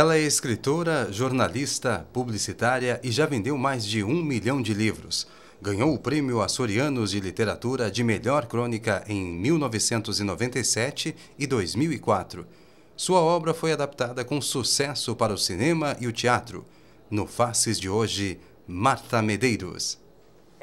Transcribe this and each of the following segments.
Ela é escritora, jornalista, publicitária e já vendeu mais de um milhão de livros. Ganhou o Prêmio Açorianos de Literatura de Melhor Crônica em 1997 e 2004. Sua obra foi adaptada com sucesso para o cinema e o teatro. No Faces de hoje, Marta Medeiros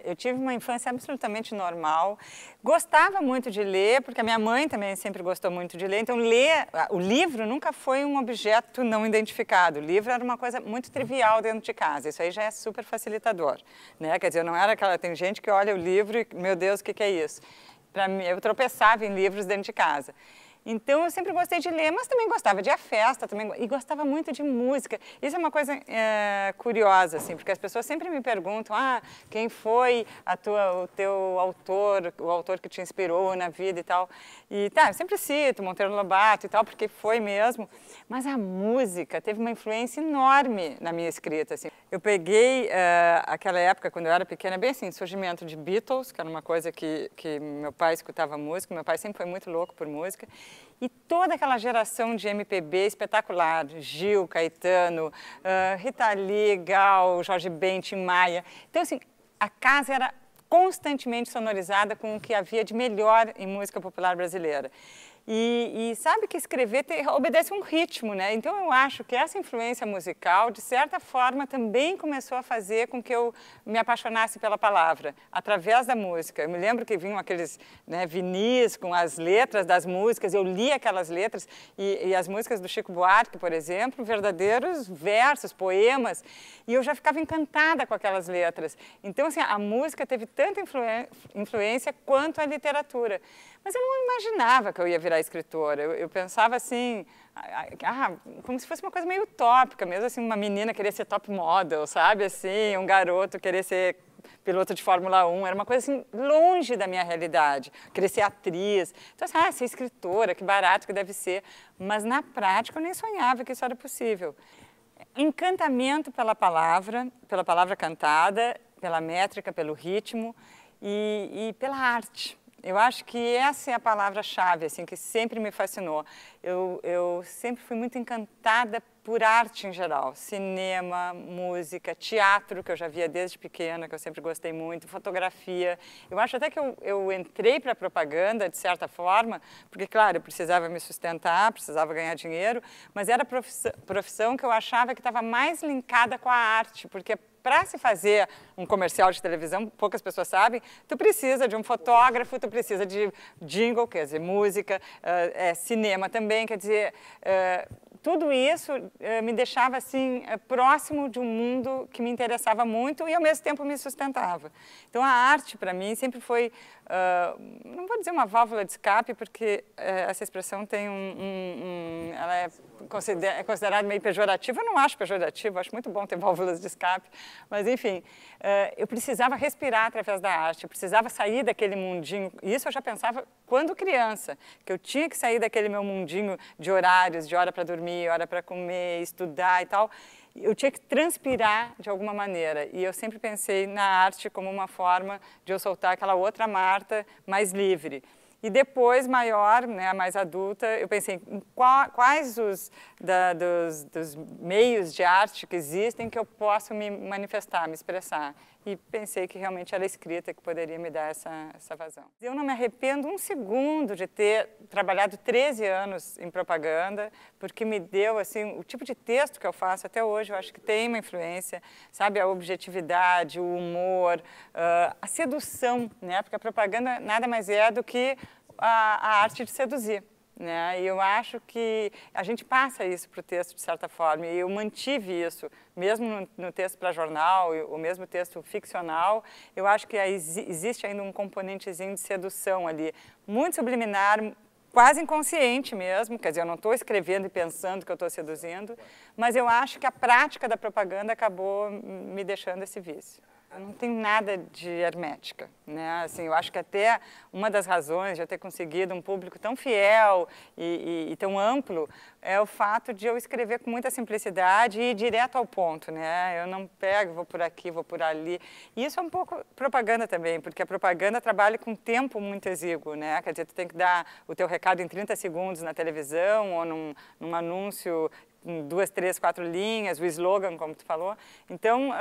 eu tive uma infância absolutamente normal. Gostava muito de ler, porque a minha mãe também sempre gostou muito de ler. Então, ler, o livro nunca foi um objeto não identificado. O livro era uma coisa muito trivial dentro de casa. Isso aí já é super facilitador, né? Quer dizer, não era aquela... Tem gente que olha o livro e, meu Deus, o que, que é isso? Para mim, eu tropeçava em livros dentro de casa. Então eu sempre gostei de ler, mas também gostava de a festa, também e gostava muito de música. Isso é uma coisa é, curiosa assim, porque as pessoas sempre me perguntam: "Ah, quem foi a tua o teu autor, o autor que te inspirou na vida e tal?". E tá, eu sempre cito Monteiro Lobato e tal, porque foi mesmo, mas a música teve uma influência enorme na minha escrita assim. Eu peguei é, aquela época quando eu era pequena, bem assim, surgimento de Beatles, que era uma coisa que que meu pai escutava música, meu pai sempre foi muito louco por música. E toda aquela geração de MPB espetacular, Gil, Caetano, uh, Rita Lee, Gal, Jorge Ben, Tim Maia. Então, assim, a casa era constantemente sonorizada com o que havia de melhor em música popular brasileira. E, e, sabe que escrever te, obedece um ritmo, né? Então eu acho que essa influência musical, de certa forma, também começou a fazer com que eu me apaixonasse pela palavra, através da música. Eu me lembro que vinham aqueles né, vinis com as letras das músicas, eu li aquelas letras, e, e as músicas do Chico Buarque, por exemplo, verdadeiros versos, poemas, e eu já ficava encantada com aquelas letras. Então, assim, a música teve tanta influência quanto a literatura. Mas eu não imaginava que eu ia virar da escritora. Eu, eu pensava assim, ah, como se fosse uma coisa meio utópica, mesmo assim, uma menina querer ser top model, sabe? Assim, um garoto querer ser piloto de Fórmula 1, era uma coisa assim longe da minha realidade, querer ser atriz. Então, assim, ah, ser escritora, que barato que deve ser. Mas na prática eu nem sonhava que isso era possível. Encantamento pela palavra, pela palavra cantada, pela métrica, pelo ritmo e, e pela arte. Eu acho que essa é a palavra-chave, assim, que sempre me fascinou. Eu, eu sempre fui muito encantada por arte em geral, cinema, música, teatro, que eu já via desde pequena, que eu sempre gostei muito, fotografia. Eu acho até que eu, eu entrei para a propaganda, de certa forma, porque, claro, eu precisava me sustentar, precisava ganhar dinheiro, mas era a profissão, que eu achava que estava mais linkada com a arte, porque para se fazer um comercial de televisão, poucas pessoas sabem, tu precisa de um fotógrafo, tu precisa de jingle, quer dizer, música, ah, é, cinema também, quer dizer, ah, tudo isso ah, me deixava assim próximo de um mundo que me interessava muito e ao mesmo tempo me sustentava. Então a arte para mim sempre foi, não vou dizer uma válvula de escape, porque essa expressão tem um, um, um ela é, é considerada meio pejorativa, eu não acho pejorativa, acho muito bom ter válvulas de escape, mas, enfim, eh, eu precisava respirar através da arte, eu precisava sair daquele mundinho. Isso eu já pensava quando criança, que eu tinha que sair daquele meu mundinho de horários, de hora para dormir, hora para comer, estudar e tal. Eu tinha que transpirar de alguma maneira. E eu sempre pensei na arte como uma forma de eu soltar aquela outra Marta mais livre. E depois, maior, né, mais adulta, eu pensei em quais os da, dos, dos meios de arte que existem que eu posso me manifestar, me expressar e pensei que realmente era a escrita que poderia me dar essa, essa vazão. Eu não me arrependo um segundo de ter trabalhado 13 anos em propaganda, porque me deu assim o tipo de texto que eu faço até hoje, eu acho que tem uma influência, sabe, a objetividade, o humor, ah, a sedução, né? Porque a propaganda nada mais é do que a, a arte de seduzir. Né? E eu acho que a gente passa isso para o texto de certa forma, e eu mantive isso, mesmo no, no texto para jornal, o mesmo texto ficcional, eu acho que existe ainda um componentezinho de sedução ali, muito subliminar, quase inconsciente mesmo, quer dizer, eu não estou escrevendo e pensando que eu estou seduzindo, mas eu acho que a prática da propaganda acabou me deixando esse vício. Eu não tenho nada de hermética, né? Assim, eu acho que até uma das razões de eu ter conseguido um público tão fiel e, e, e tão amplo é o fato de eu escrever com muita simplicidade e ir direto ao ponto, né? Eu não pego, vou por aqui, vou por ali. E isso é um pouco propaganda também, porque a propaganda trabalha com tempo muito exíguo, né? Quer dizer, tu tem que dar o teu recado em 30 segundos na televisão ou num, num anúncio duas, três, quatro linhas, o slogan, como tu falou. Então, uh,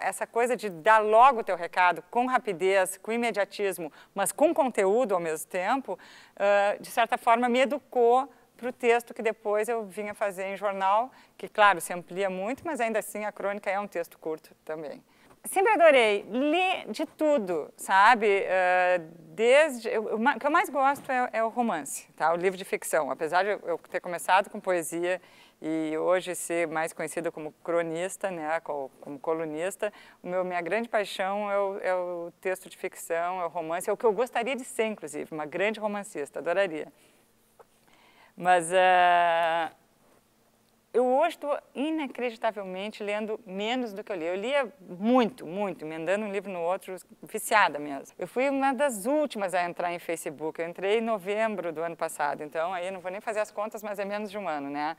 essa coisa de dar logo o teu recado, com rapidez, com imediatismo, mas com conteúdo ao mesmo tempo, uh, de certa forma me educou para o texto que depois eu vinha fazer em jornal, que, claro, se amplia muito, mas ainda assim a crônica é um texto curto também. Sempre adorei, li de tudo, sabe? Uh, desde. Eu, o que eu mais gosto é, é, o romance, tá? o livro de ficção. Apesar de eu ter começado com poesia e hoje ser mais conhecida como cronista, né, como colunista, meu, minha grande paixão é o, é o texto de ficção, é o romance, é o que eu gostaria de ser, inclusive, uma grande romancista, adoraria. Mas uh, eu hoje estou inacreditavelmente lendo menos do que eu li. Eu lia muito, muito, emendando um livro no outro, viciada mesmo. Eu fui uma das últimas a entrar em Facebook. Eu entrei em novembro do ano passado, então aí não vou nem fazer as contas, mas é menos de um ano, né?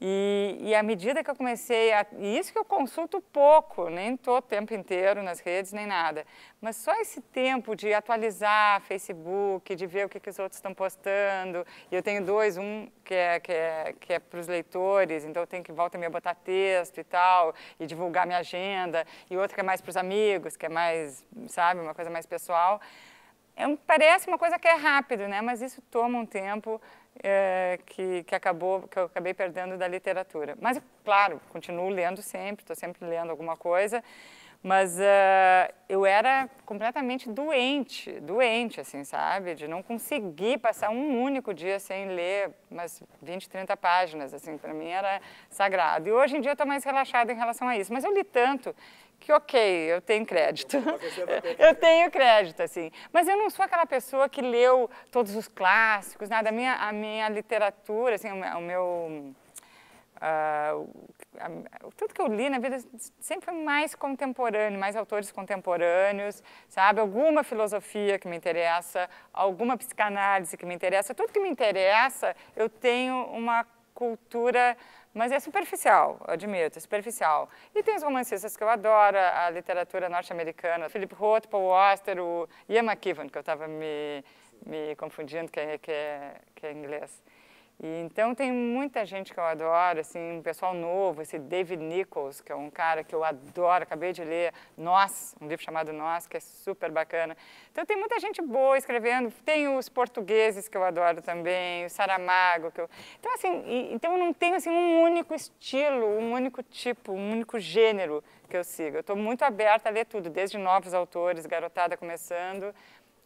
E, e à medida que eu comecei a. E isso que eu consulto pouco, nem estou o tempo inteiro nas redes, nem nada. Mas só esse tempo de atualizar Facebook, de ver o que, que os outros estão postando. E eu tenho dois, um que é, que é, que é para os leitores, então eu tenho que voltar a botar texto e tal, e divulgar minha agenda. E outro que é mais para os amigos, que é mais, sabe, uma coisa mais pessoal. É um, parece uma coisa que é rápido, né? mas isso toma um tempo é, que, que, acabou, que eu acabei perdendo da literatura. Mas, claro, continuo lendo sempre, estou sempre lendo alguma coisa, mas uh, eu era completamente doente, doente, assim, sabe? De não conseguir passar um único dia sem ler umas 20, 30 páginas, assim, para mim era sagrado. E hoje em dia eu estou mais relaxada em relação a isso, mas eu li tanto que ok, eu tenho crédito. eu tenho crédito, assim. Mas eu não sou aquela pessoa que leu todos os clássicos, nada. A minha, a minha literatura, assim, o meu... Uh, ah, tudo que eu li na vida sempre foi mais contemporâneo, mais autores contemporâneos, sabe? Alguma filosofia que me interessa, alguma psicanálise que me interessa, tudo que me interessa, eu tenho uma cultura mas é superficial, admito, é superficial. E tem os romancistas que eu adoro, a literatura norte-americana, Philip Roth, Paul Auster, o Ian McEwan, que eu estava me, me confundindo, que é, que, é, que é inglês. E, então tem muita gente que eu adoro, assim, um pessoal novo, esse David Nichols, que é um cara que eu adoro, acabei de ler Nós, um livro chamado Nós, que é super bacana. Então tem muita gente boa escrevendo, tem os portugueses que eu adoro também, o Saramago, que eu... Então assim, e, então eu não tenho assim um único estilo, um único tipo, um único gênero que eu sigo. Eu estou muito aberta a ler tudo, desde novos autores, garotada começando,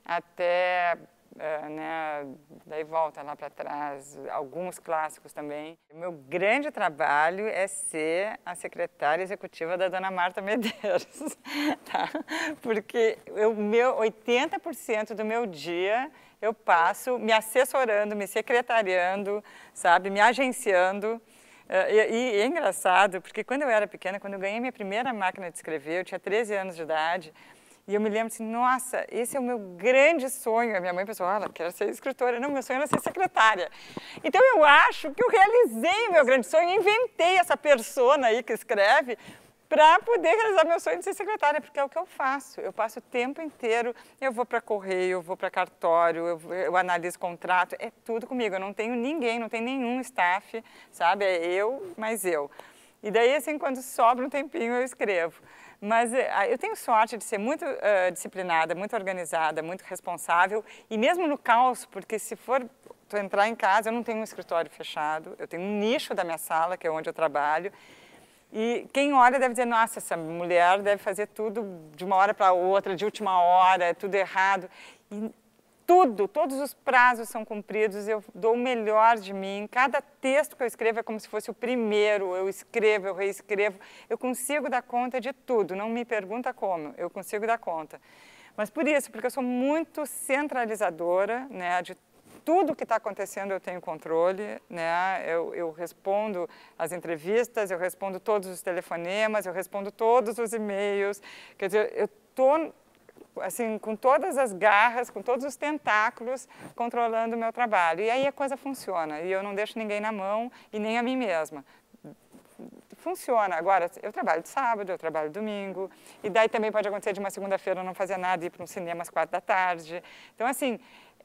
até é, né, daí volta lá para trás, alguns clássicos também. O meu grande trabalho é ser a secretária executiva da dona Marta Medeiros, tá? Porque o meu 80% do meu dia eu passo me assessorando, me secretariando, sabe, me agenciando. É, e, e, é engraçado, porque quando eu era pequena, quando eu ganhei minha primeira máquina de escrever, eu tinha 13 anos de idade, e eu me lembro assim, nossa, esse é o meu grande sonho. A minha mãe pensou, ah, ela quer ser escritora. Não, meu sonho é era ser secretária. Então eu acho que eu realizei o meu grande sonho, inventei essa persona aí que escreve para poder realizar meu sonho de ser secretária, porque é o que eu faço. Eu passo o tempo inteiro, eu vou para correio, eu vou para cartório, eu, eu, analiso contrato, é tudo comigo. Eu não tenho ninguém, não tenho nenhum staff, sabe? É eu, mas eu. E daí, assim, quando sobra um tempinho, eu escrevo. Mas eh, eu tenho sorte de ser muito uh, disciplinada, muito organizada, muito responsável e mesmo no caos, porque se for tu entrar em casa, eu não tenho um escritório fechado, eu tenho um nicho da minha sala, que é onde eu trabalho. E quem olha deve dizer, nossa, essa mulher deve fazer tudo de uma hora para outra, de última hora, é tudo errado. E tudo, todos os prazos são cumpridos, eu dou o melhor de mim. Cada texto que eu escrevo é como se fosse o primeiro. Eu escrevo, eu reescrevo. Eu consigo dar conta de tudo. Não me pergunta como, eu consigo dar conta. Mas por isso, porque eu sou muito centralizadora, né, de tudo que está acontecendo eu tenho controle, né? Eu, eu, respondo as entrevistas, eu respondo todos os telefonemas, eu respondo todos os e-mails. Quer dizer, eu estou assim, com todas as garras, com todos os tentáculos, controlando o meu trabalho. E aí a coisa funciona, e eu não deixo ninguém na mão, e nem a mim mesma. Funciona. Agora, eu trabalho de sábado, eu trabalho domingo, e daí também pode acontecer de uma segunda-feira eu não fazer nada e ir para um cinema às quatro da tarde. Então, assim,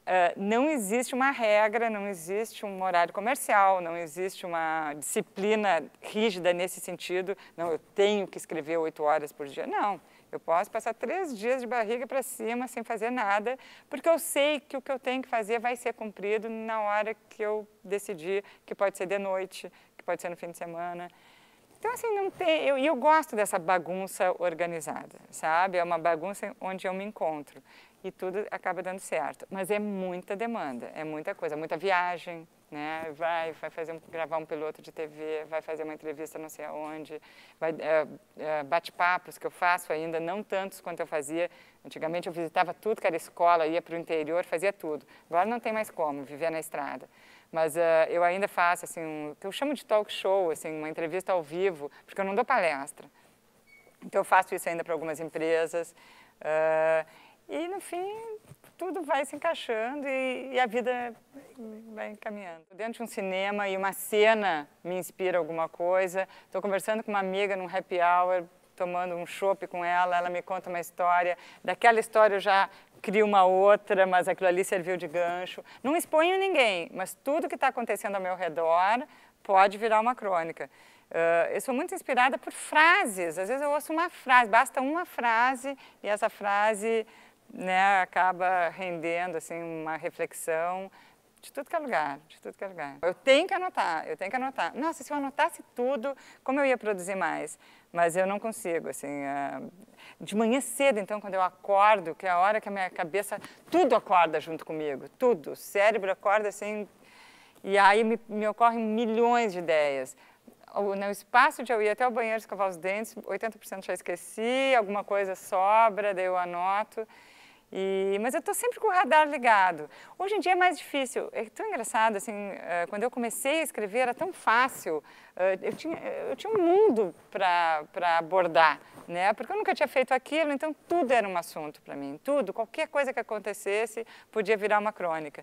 eh, não existe uma regra, não existe um horário comercial, não existe uma disciplina rígida nesse sentido. Não, eu tenho que escrever oito horas por dia. Não, eu posso passar três dias de barriga para cima sem fazer nada, porque eu sei que o que eu tenho que fazer vai ser cumprido na hora que eu decidir, que pode ser de noite, que pode ser no fim de semana. Então, assim, não tem. E eu, eu, gosto dessa bagunça organizada, sabe? É uma bagunça onde eu me encontro e tudo acaba dando certo. Mas é muita demanda, é muita coisa, muita viagem, né? Vai, vai fazer um, gravar um piloto de TV, vai fazer uma entrevista não sei aonde, vai é, é, bate-papos que eu faço ainda, não tantos quanto eu fazia. Antigamente eu visitava tudo que era escola, ia para o interior, fazia tudo. Agora não tem mais como, viver na estrada. Mas uh, eu ainda faço assim, um, que eu chamo de talk show, assim, uma entrevista ao vivo, porque eu não dou palestra. Então eu faço isso ainda para algumas empresas. Uh, e no fim, tudo vai se encaixando e, e a vida vai caminhando. Dentro de um cinema e uma cena me inspira alguma coisa. Estou conversando com uma amiga num happy hour, tomando um chopp com ela, ela me conta uma história. Daquela história eu já crio uma outra, mas aquilo ali serviu de gancho. Não exponho ninguém, mas tudo que está acontecendo ao meu redor pode virar uma crônica. Uh, eu sou muito inspirada por frases. Às vezes eu ouço uma frase, basta uma frase e essa frase né, acaba rendendo assim uma reflexão de tudo que é lugar, de tudo que é lugar. Eu tenho que anotar, eu tenho que anotar. Nossa, se eu anotasse tudo, como eu ia produzir mais? Mas eu não consigo, assim, eh, de manhã cedo, então, quando eu acordo, que é a hora que a minha cabeça, tudo acorda junto comigo, tudo, o cérebro acorda, assim, e aí me, me ocorrem milhões de ideias no né, espaço de eu ir até o banheiro escovar os dentes, 80% já esqueci, alguma coisa sobra, daí eu anoto. E, mas eu estou sempre com o radar ligado. Hoje em dia é mais difícil. É tão engraçado, assim, eh, quando eu comecei a escrever era tão fácil. Eh, eu tinha, eu tinha um mundo para abordar, né? Porque eu nunca tinha feito aquilo, então tudo era um assunto para mim. Tudo, qualquer coisa que acontecesse podia virar uma crônica.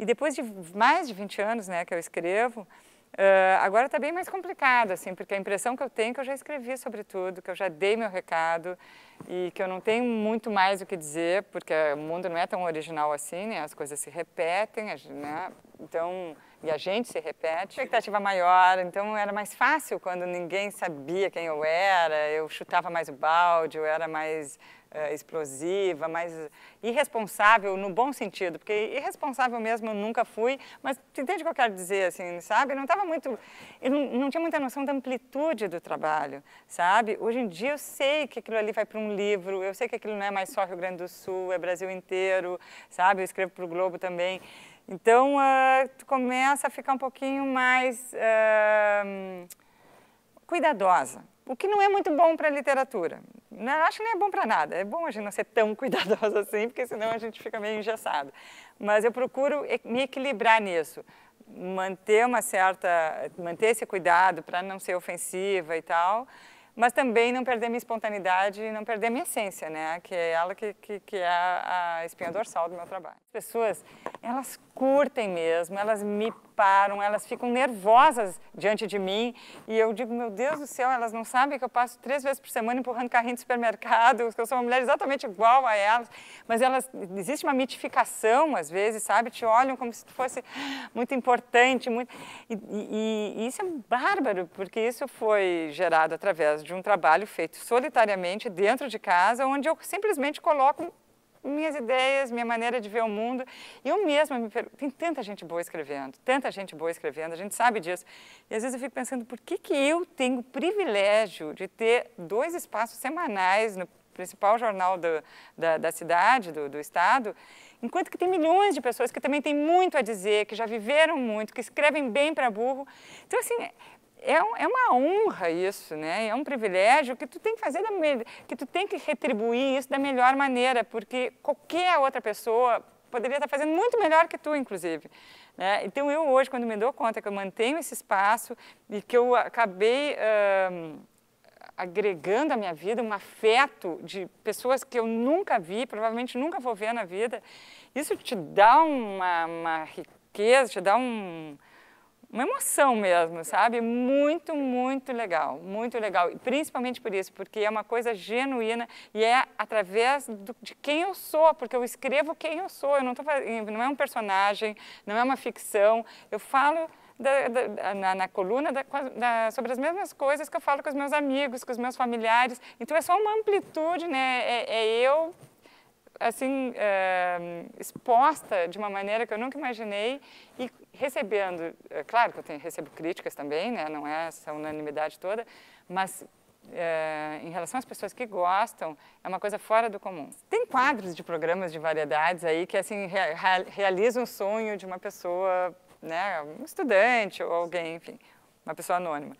E depois de mais de 20 anos né, que eu escrevo, Uh, agora está bem mais complicado, assim, porque a impressão que eu tenho é que eu já escrevi sobre tudo, que eu já dei meu recado, e que eu não tenho muito mais o que dizer, porque o mundo não é tão original assim, né? As coisas se repetem, né? Então, e a gente se repete. Expectativa maior, então era mais fácil quando ninguém sabia quem eu era, eu chutava mais o balde, eu era mais uh, explosiva, mais irresponsável no bom sentido, porque irresponsável mesmo eu nunca fui, mas tu entende o que eu quero dizer, assim, sabe? Eu não estava muito, eu não, não tinha muita noção da amplitude do trabalho, sabe? Hoje em dia eu sei que aquilo ali vai para um livro, eu sei que aquilo não é mais só Rio Grande do Sul, é Brasil inteiro, sabe? Eu escrevo para o Globo também. Então, uh, tu começa a ficar um pouquinho mais uh, cuidadosa, o que não é muito bom para a literatura. Não, acho que não é bom para nada, é bom a gente não ser tão cuidadosa assim, porque senão a gente fica meio engessado. Mas eu procuro me equilibrar nisso manter uma certa manter esse cuidado para não ser ofensiva e tal mas também não perder minha espontaneidade e não perder minha essência, né? Que é ela que, que, que é a espinha dorsal do meu trabalho. As pessoas, elas curtem mesmo, elas me param, elas ficam nervosas diante de mim e eu digo, meu Deus do céu, elas não sabem que eu passo três vezes por semana empurrando carrinho de supermercado, que eu sou uma mulher exatamente igual a elas, mas elas, existe uma mitificação às vezes, sabe, te olham como se fosse muito importante, muito, e, e, e isso é bárbaro, porque isso foi gerado através de um trabalho feito solitariamente dentro de casa, onde eu simplesmente coloco minhas ideias, minha maneira de ver o mundo. E eu mesma me pergunto, tem tanta gente boa escrevendo, tanta gente boa escrevendo, a gente sabe disso. E às vezes eu fico pensando, por que, que eu tenho o privilégio de ter dois espaços semanais no principal jornal do, da, da, cidade, do, do estado, enquanto que tem milhões de pessoas que também têm muito a dizer, que já viveram muito, que escrevem bem para burro. Então, assim, é, um, é, uma honra isso, né? É um privilégio que tu tem que fazer, da que tu tem que retribuir isso da melhor maneira, porque qualquer outra pessoa poderia estar fazendo muito melhor que tu, inclusive. Né? Então eu hoje, quando me dou conta que eu mantenho esse espaço e que eu acabei hum, agregando à minha vida um afeto de pessoas que eu nunca vi, provavelmente nunca vou ver na vida, isso te dá uma, uma riqueza, te dá um uma emoção mesmo, sabe? Muito, muito legal, muito legal. E principalmente por isso, porque é uma coisa genuína e é através do, de quem eu sou, porque eu escrevo quem eu sou. Eu não tô, não é um personagem, não é uma ficção. Eu falo da, da, na, na, coluna da, sobre as mesmas coisas que eu falo com os meus amigos, com os meus familiares. Então é só uma amplitude, né? é, é eu assim, é, exposta de uma maneira que eu nunca imaginei e recebendo, é claro que eu tenho, recebo críticas também, né? não é essa unanimidade toda, mas é, em relação às pessoas que gostam, é uma coisa fora do comum. Tem quadros de programas de variedades aí que assim rea, realizam um sonho de uma pessoa, né, um estudante ou alguém, enfim, uma pessoa anônima.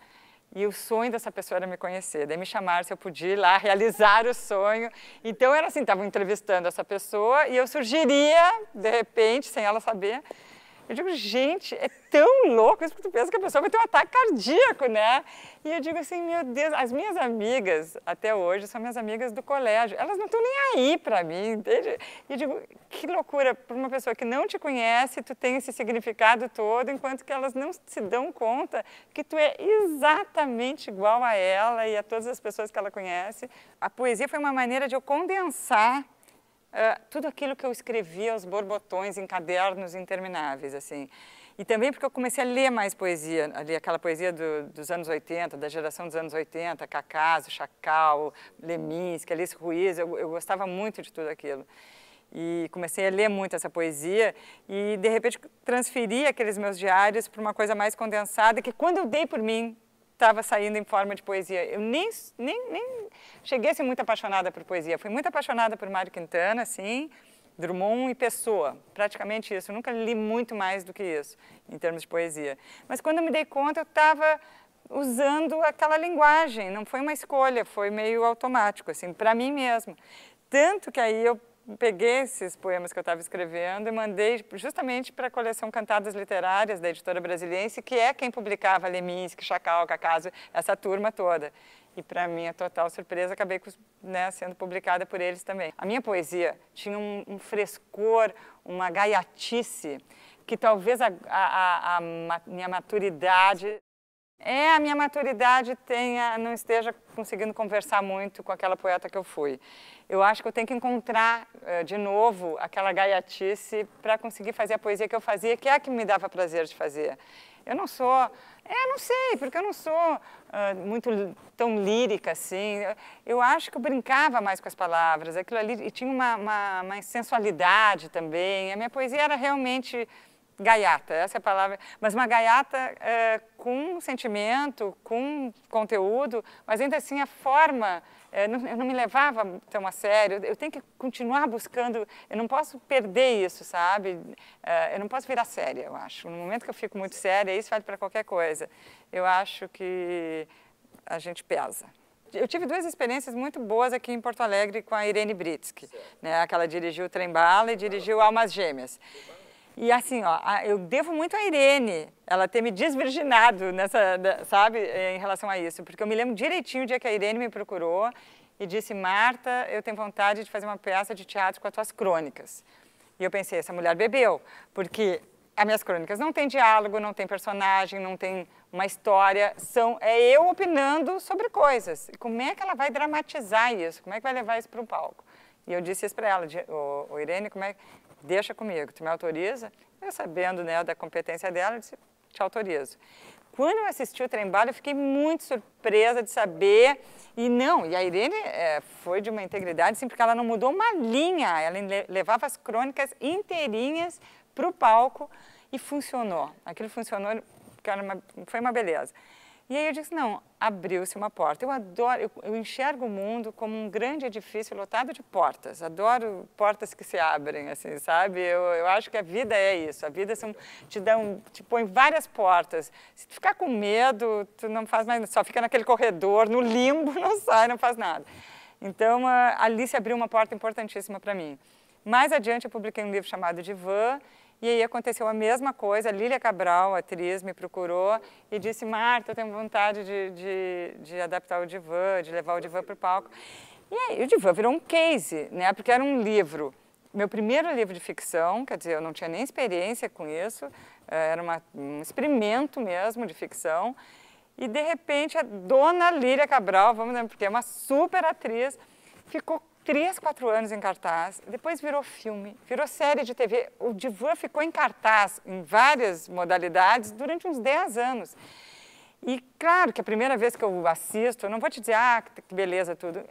E o sonho dessa pessoa era me conhecer, daí me chamar se eu podia ir lá realizar o sonho. Então era assim, estavam entrevistando essa pessoa e eu surgiria, de repente, sem ela saber, eu digo, gente, é tão louco isso, que tu pensa que a pessoa vai ter um ataque cardíaco, né? E eu digo assim, meu Deus, as minhas amigas até hoje são minhas amigas do colégio. Elas não estão nem aí para mim, entende? E eu digo, que loucura, para uma pessoa que não te conhece, tu tem esse significado todo, enquanto que elas não se dão conta que tu é exatamente igual a ela e a todas as pessoas que ela conhece. A poesia foi uma maneira de eu condensar ah, tudo aquilo que eu escrevia aos borbotões em cadernos intermináveis, assim. E também porque eu comecei a ler mais poesia, ali aquela poesia do, dos anos 80, da geração dos anos 80, Cacaso, Chacal, Leminski, Alice Ruiz, eu, eu gostava muito de tudo aquilo e comecei a ler muito essa poesia e de repente transferi aqueles meus diários para uma coisa mais condensada que quando eu dei por mim estava saindo em forma de poesia. Eu nem, nem, nem cheguei a ser muito apaixonada por poesia. Fui muito apaixonada por Mário Quintana, assim, Drummond e Pessoa, praticamente isso. Eu nunca li muito mais do que isso, em termos de poesia. Mas quando eu me dei conta, eu estava usando aquela linguagem, não foi uma escolha, foi meio automático, assim, para mim mesmo. Tanto que aí eu peguei esses poemas que eu estava escrevendo e mandei justamente para a coleção Cantadas Literárias da editora brasiliense, que é quem publicava Leminski, Chacal, Cacaso, essa turma toda. E para minha total surpresa, acabei né, sendo publicada por eles também. A minha poesia tinha um, um frescor, uma gaiatice, que talvez a, a, a, a minha maturidade é, a minha maturidade tenha, não esteja conseguindo conversar muito com aquela poeta que eu fui. Eu acho que eu tenho que encontrar eh, de novo aquela gaiatice para conseguir fazer a poesia que eu fazia, que é a que me dava prazer de fazer. Eu não sou, é, não sei, porque eu não sou uh, muito tão lírica assim. Eu acho que eu brincava mais com as palavras, aquilo ali, e tinha uma, uma, uma sensualidade também. A minha poesia era realmente gaiata, essa é a palavra, mas uma gaiata é, com sentimento, com conteúdo, mas ainda assim a forma é, não, não, me levava tão a sério. Eu tenho que continuar buscando, eu não posso perder isso, sabe? É, eu não posso virar séria, eu acho. No momento que eu fico muito séria, isso vale para qualquer coisa. Eu acho que a gente pesa eu tive duas experiências muito boas aqui em Porto Alegre com a Irene Britsky, né? Que ela dirigiu Trembala e dirigiu Almas Gêmeas. E assim, ó, eu devo muito a Irene, ela ter me desvirginado nessa, sabe, eh, em relação a isso, porque eu me lembro direitinho o dia que a Irene me procurou e disse: "Marta, eu tenho vontade de fazer uma peça de teatro com as tuas crônicas". E eu pensei, essa mulher bebeu, porque as minhas crônicas não tem diálogo, não tem personagem, não tem uma história, são é eu opinando sobre coisas. Como é que ela vai dramatizar isso? Como é que vai levar isso para o palco? E eu disse isso para ela, o, o Irene, como é, deixa comigo, tu me autoriza? Eu sabendo né, da competência dela, eu disse, te autorizo. Quando eu assisti o Trembala, eu fiquei muito surpresa de saber. E não, e a Irene é, foi de uma integridade, sim, porque ela não mudou uma linha. Ela levava as crônicas inteirinhas para o palco e funcionou. Aquilo funcionou, porque uma, foi uma beleza. E aí eu disse, não, abriu-se uma porta. Eu adoro, eu, eu, enxergo o mundo como um grande edifício lotado de portas. Adoro portas que se abrem, assim, sabe? Eu, eu acho que a vida é isso. A vida são, te, dão, te põe várias portas. Se tu ficar com medo, tu não faz mais, só fica naquele corredor, no limbo, não sai, não faz nada. Então, ah, ali se abriu uma porta importantíssima para mim. Mais adiante, eu publiquei um livro chamado Divã, e aí aconteceu a mesma coisa, a Lília Cabral, a atriz, me procurou e disse, Marta, eu tenho vontade de, de, de adaptar o divã, de levar o divã para o palco. E aí o divã virou um case, né? porque era um livro meu primeiro livro de ficção, quer dizer, eu não tinha nem experiência com isso, eh, era uma, um experimento mesmo de ficção. E de repente a dona Líria Cabral, vamos lembrar, porque é uma super atriz, ficou três, quatro anos em cartaz, depois virou filme, virou série de TV. O Divã ficou em cartaz em várias modalidades durante uns dez anos. E claro que a primeira vez que eu assisto, eu não vou te dizer, ah, que beleza tudo.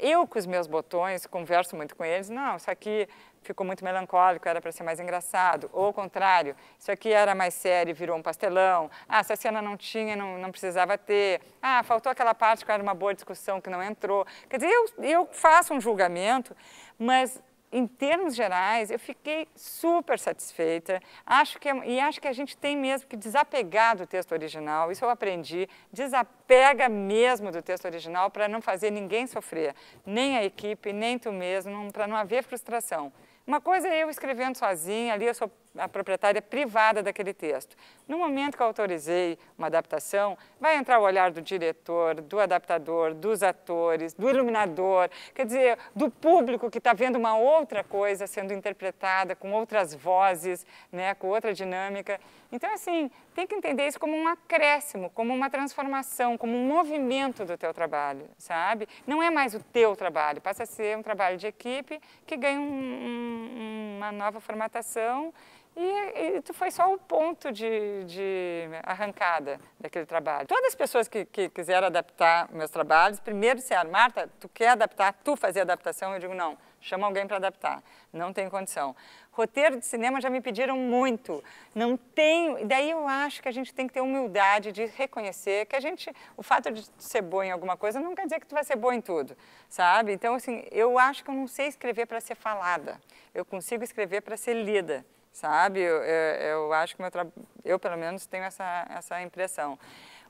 Eu, com os meus botões, converso muito com eles, não, isso aqui ficou muito melancólico, era para ser mais engraçado, ou ao contrário, isso aqui era mais sério e virou um pastelão, ah, essa cena não tinha, não, não precisava ter, ah, faltou aquela parte que era uma boa discussão que não entrou. Quer dizer, eu, eu faço um julgamento, mas em termos gerais, eu fiquei super satisfeita. Acho que é, e acho que a gente tem mesmo que desapegar do texto original. Isso eu aprendi. Desapega mesmo do texto original para não fazer ninguém sofrer, nem a equipe, nem tu mesmo, para não haver frustração. Uma coisa é eu escrevendo sozinha, ali eu sou a proprietária privada daquele texto. No momento que eu autorizei uma adaptação, vai entrar o olhar do diretor, do adaptador, dos atores, do iluminador, quer dizer, do público que está vendo uma outra coisa sendo interpretada com outras vozes, né, com outra dinâmica. Então, assim, tem que entender isso como um acréscimo, como uma transformação, como um movimento do teu trabalho, sabe? Não é mais o teu trabalho, passa a ser um trabalho de equipe que ganha um, um, uma nova formatação e, e, tu foi só o ponto de, de, arrancada daquele trabalho. Todas as pessoas que, que quiseram adaptar meus trabalhos, primeiro disseram, Marta, tu quer adaptar, tu fazer adaptação? Eu digo, não chama alguém para adaptar. Não tem condição. Roteiro de cinema já me pediram muito. Não tenho. Daí eu acho que a gente tem que ter humildade de reconhecer que a gente, o fato de ser boa em alguma coisa não quer dizer que tu vai ser boa em tudo, sabe? Então assim, eu acho que eu não sei escrever para ser falada. Eu consigo escrever para ser lida, sabe? Eu, eu, eu acho que meu tra... eu pelo menos tenho essa essa impressão.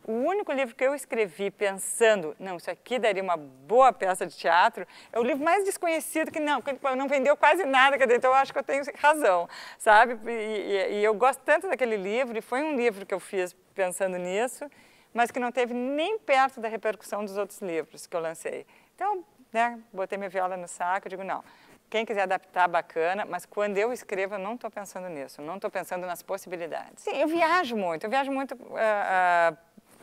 O único livro que eu escrevi pensando, não, isso aqui daria uma boa peça de teatro, é o livro mais desconhecido que não, não vendeu quase nada, então eu acho que eu tenho razão, sabe? E, e, e eu gosto tanto daquele livro, e foi um livro que eu fiz pensando nisso, mas que não teve nem perto da repercussão dos outros livros que eu lancei. Então, né, botei minha viola no saco e digo, não, quem quiser adaptar, bacana, mas quando eu escrevo, eu não estou pensando nisso, não estou pensando nas possibilidades. Sim, eu viajo muito, eu viajo muito uh, uh,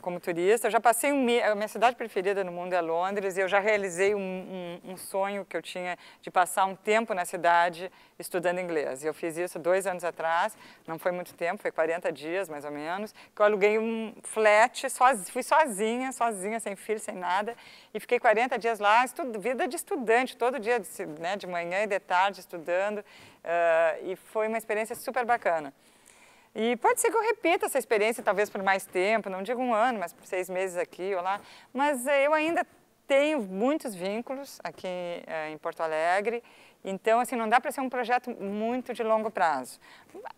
como turista. Eu já passei um a minha cidade preferida no mundo é Londres, e eu já realizei um, um, um, sonho que eu tinha de passar um tempo na cidade estudando inglês. Eu fiz isso dois anos atrás, não foi muito tempo, foi 40 dias mais ou menos, que eu aluguei um flat, soz, fui sozinha, sozinha, sem filho, sem nada, e fiquei 40 dias lá, estudo, vida de estudante, todo dia, né, de manhã e de tarde, estudando, uh, e foi uma experiência super bacana. E pode ser que eu repita essa experiência, talvez por mais tempo, não digo um ano, mas por seis meses aqui ou lá. Mas eh, eu ainda tenho muitos vínculos aqui eh, em Porto Alegre, então assim não dá para ser um projeto muito de longo prazo.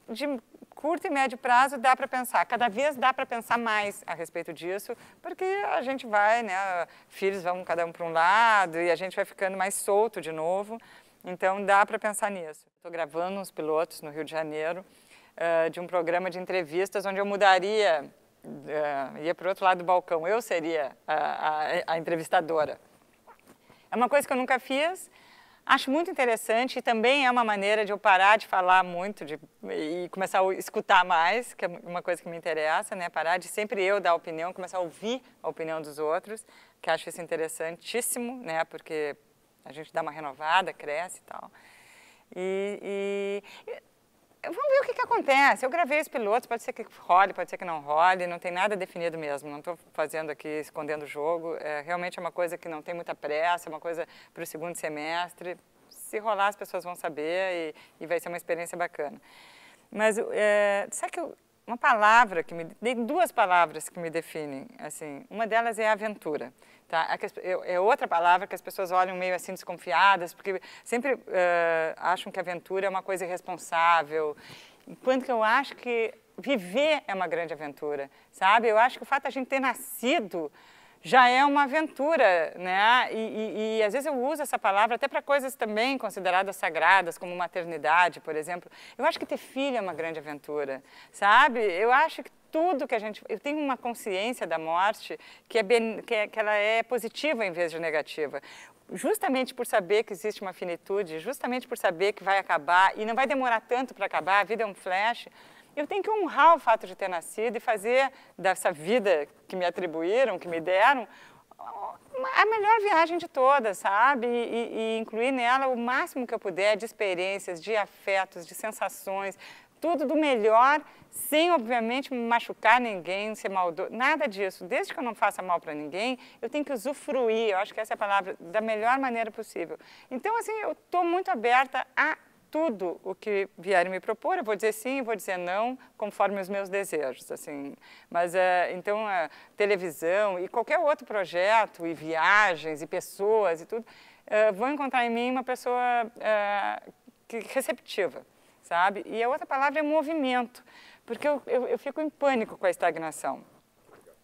De curto e médio prazo dá para pensar, cada vez dá para pensar mais a respeito disso, porque a gente vai, né, filhos vão cada um para um lado e a gente vai ficando mais solto de novo. Então dá para pensar nisso. Estou gravando uns pilotos no Rio de Janeiro uh, de um programa de entrevistas onde eu mudaria, uh, ia para o outro lado do balcão, eu seria a, a, a entrevistadora. É uma coisa que eu nunca fiz, acho muito interessante e também é uma maneira de eu parar de falar muito de, e começar a escutar mais, que é uma coisa que me interessa, né? Parar de sempre eu dar opinião, começar a ouvir a opinião dos outros, que acho isso interessantíssimo, né? Porque a gente dá uma renovada, cresce e tal. E, e vamos ver o que, que, acontece. Eu gravei esse piloto, pode ser que role, pode ser que não role, não tem nada definido mesmo. Não estou fazendo aqui, escondendo o jogo. É, realmente é uma coisa que não tem muita pressa, é uma coisa para o segundo semestre. Se rolar, as pessoas vão saber e, e vai ser uma experiência bacana. Mas é, sabe que eu, uma palavra que me duas palavras que me definem assim uma delas é aventura tá é, é outra palavra que as pessoas olham meio assim desconfiadas porque sempre uh, acham que aventura é uma coisa irresponsável enquanto que eu acho que viver é uma grande aventura sabe eu acho que o fato de a gente ter nascido já é uma aventura, né? E, e, e às vezes eu uso essa palavra até para coisas também consideradas sagradas, como maternidade, por exemplo. Eu acho que ter filho é uma grande aventura, sabe? Eu acho que tudo que a gente. Eu tenho uma consciência da morte que, é ben, que, é, que ela é positiva em vez de negativa. Justamente por saber que existe uma finitude, justamente por saber que vai acabar e não vai demorar tanto para acabar, a vida é um flash eu tenho que honrar o fato de ter nascido e fazer dessa vida que me atribuíram, que me deram, a melhor viagem de todas, sabe? E, e, incluir nela o máximo que eu puder de experiências, de afetos, de sensações, tudo do melhor, sem obviamente machucar ninguém, ser maldoso, nada disso. Desde que eu não faça mal para ninguém, eu tenho que usufruir, eu acho que essa é a palavra, da melhor maneira possível. Então, assim, eu estou muito aberta a tudo o que vierem me propor, eu vou dizer sim, vou dizer não, conforme os meus desejos, assim. Mas é, então a eh, televisão e qualquer outro projeto e viagens e pessoas e tudo, é, vão encontrar em mim uma pessoa é, receptiva, sabe? E a outra palavra é movimento, porque eu, eu, eu fico em pânico com a estagnação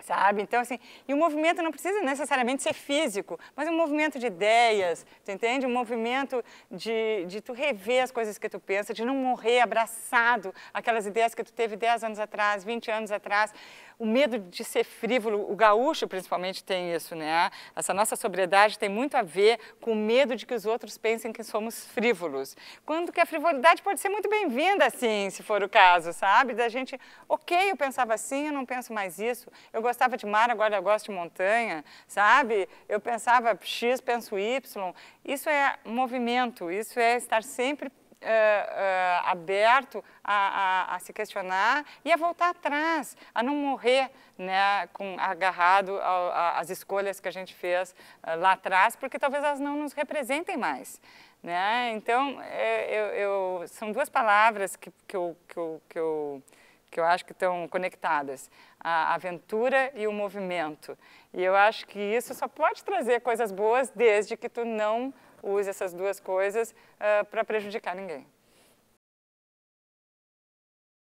sabe? Então, assim, e o movimento não precisa necessariamente ser físico, mas um movimento de ideias, tu entende? Um movimento de, de tu rever as coisas que tu pensa, de não morrer abraçado aquelas ideias que tu teve 10 anos atrás, 20 anos atrás o medo de ser frívolo, o gaúcho principalmente tem isso, né? Essa nossa sobriedade tem muito a ver com o medo de que os outros pensem que somos frívolos. Quando que a frivolidade pode ser muito bem-vinda, assim, se for o caso, sabe? Da gente, ok, eu pensava assim, eu não penso mais isso, eu gostava de mar, agora eu gosto de montanha, sabe? Eu pensava X, penso Y. Isso é movimento, isso é estar sempre uh, aberto a, a, a, se questionar e a voltar atrás, a não morrer né, com, agarrado às escolhas que a gente fez uh, lá atrás, porque talvez elas não nos representem mais. Né? Então, eu, eu, são duas palavras que, que, eu, que, eu, que, eu, que eu acho que estão conectadas, a aventura e o movimento. E eu acho que isso só pode trazer coisas boas desde que tu não use essas duas coisas uh, ah, para prejudicar ninguém.